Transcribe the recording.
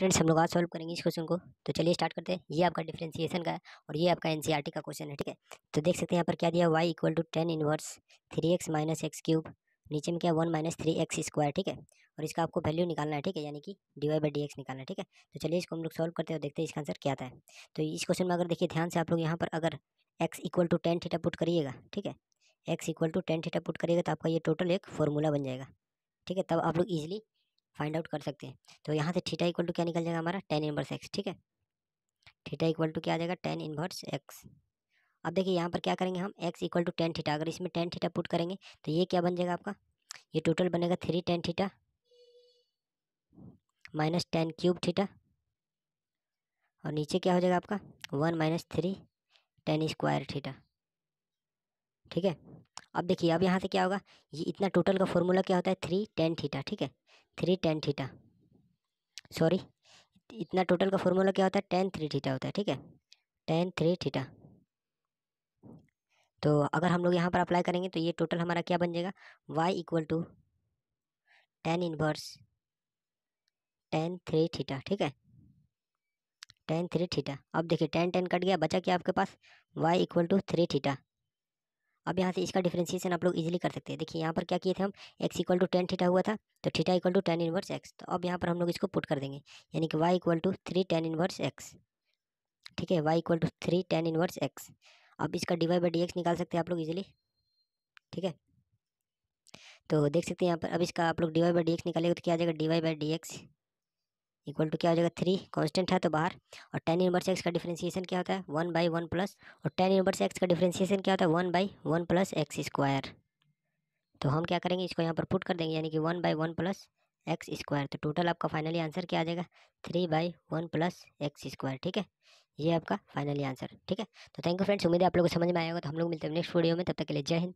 friends हम लोग आज सॉल्व करेंगे इस क्वेश्चन को तो चलिए स्टार्ट करते हैं ये आपका डिफ्रेंसिएशन का है और ये आपका एन e का क्वेश्चन है ठीक है तो देख सकते हैं यहाँ पर क्या दिया Y equal to tan inverse three X minus X cube नीचे में क्या one minus three X square ठीक है और इसका आपको वैल्यू निकालना है ठीक है यानी कि D Y by D X निकालना है ठीक है तो चलिए इसको हम लोग सॉल्व करते हैं और देखते हैं इसका आंसर क्या आता है तो इस क्वेश्चन में अगर देखिए ध्यान से आप लोग यहाँ पर अगर X equal to tan theta put करिएगा ठीक है X equal to tan theta put करिएगा तो आपका ये टोटल एक फॉर्मूला बन जाएगा ठीक है तब आप लोग ईजिली फाइंड आउट कर सकते हैं तो यहाँ से थीटा इक्वल टू क्या निकल जाएगा हमारा टेन इन्वर्स एक्स ठीक है थीटा इक्वल टू क्या आ जाएगा टेन इन्वर्स एक्स अब देखिए यहाँ पर क्या करेंगे हम X equal to tan theta अगर इसमें टेन थीटा पुट करेंगे तो ये क्या बन जाएगा आपका ये टोटल बनेगा three tan theta minus tan cube theta और नीचे क्या हो जाएगा आपका one minus three tan square theta ठीक है अब देखिए अब यहाँ से क्या होगा ये इतना टोटल का फॉर्मूला क्या होता है थ्री टेन थीटा ठीक है थ्री टेन थीटा सॉरी इतना टोटल का फॉर्मूला क्या होता है टेन थ्री थीटा होता है ठीक है टेन थ्री थीटा तो अगर हम लोग यहाँ पर अप्लाई करेंगे तो ये टोटल हमारा क्या बन जाएगा Y equal to tan inverse tan three theta ठीक है टेन थ्री थीटा अब देखिए टेन टेन कट गया बचा क्या आपके पास Y equal to three theta अब यहाँ से इसका डिफ्रेंसिएशन आप लोग इजीली कर सकते हैं देखिए यहाँ पर क्या किए थे हम X equal to tan theta हुआ था तो theta equal to tan inverse X तो अब यहाँ पर हम लोग इसको पुट कर देंगे यानी कि Y equal to three tan inverse X ठीक है Y equal to three tan inverse X अब इसका डिवाई बाई डी एक्स निकाल सकते हैं आप लोग इजिली ठीक है तो देख सकते हैं यहाँ पर अब इसका आप लोग D Y by D X निकालेंगे तो क्या आ जाएगा D Y by D X equal to क्या हो जाएगा थ्री कांस्टेंट है तो बाहर और टेन इनवर्स एक्स का डिफ्रेंसिएशन क्या होता है वन बाई वन प्लस और टेन इनवर्स एक्स का डिफ्रेंसिएशन क्या होता है one by one plus X square तो हम क्या करेंगे इसको यहाँ पर पुट कर देंगे यानी कि one by one plus X square तो टोटल आपका फाइनली आंसर क्या आ जाएगा three by one plus X square ठीक है ये आपका फाइनली आंसर ठीक है तो थैंक यू फ्रेंड्स उम्मीद है आप लोग को समझ में आएगा तो हम लोग मिलते हैं नेक्स्ट वीडियो में तब तक के लिए जय हिंद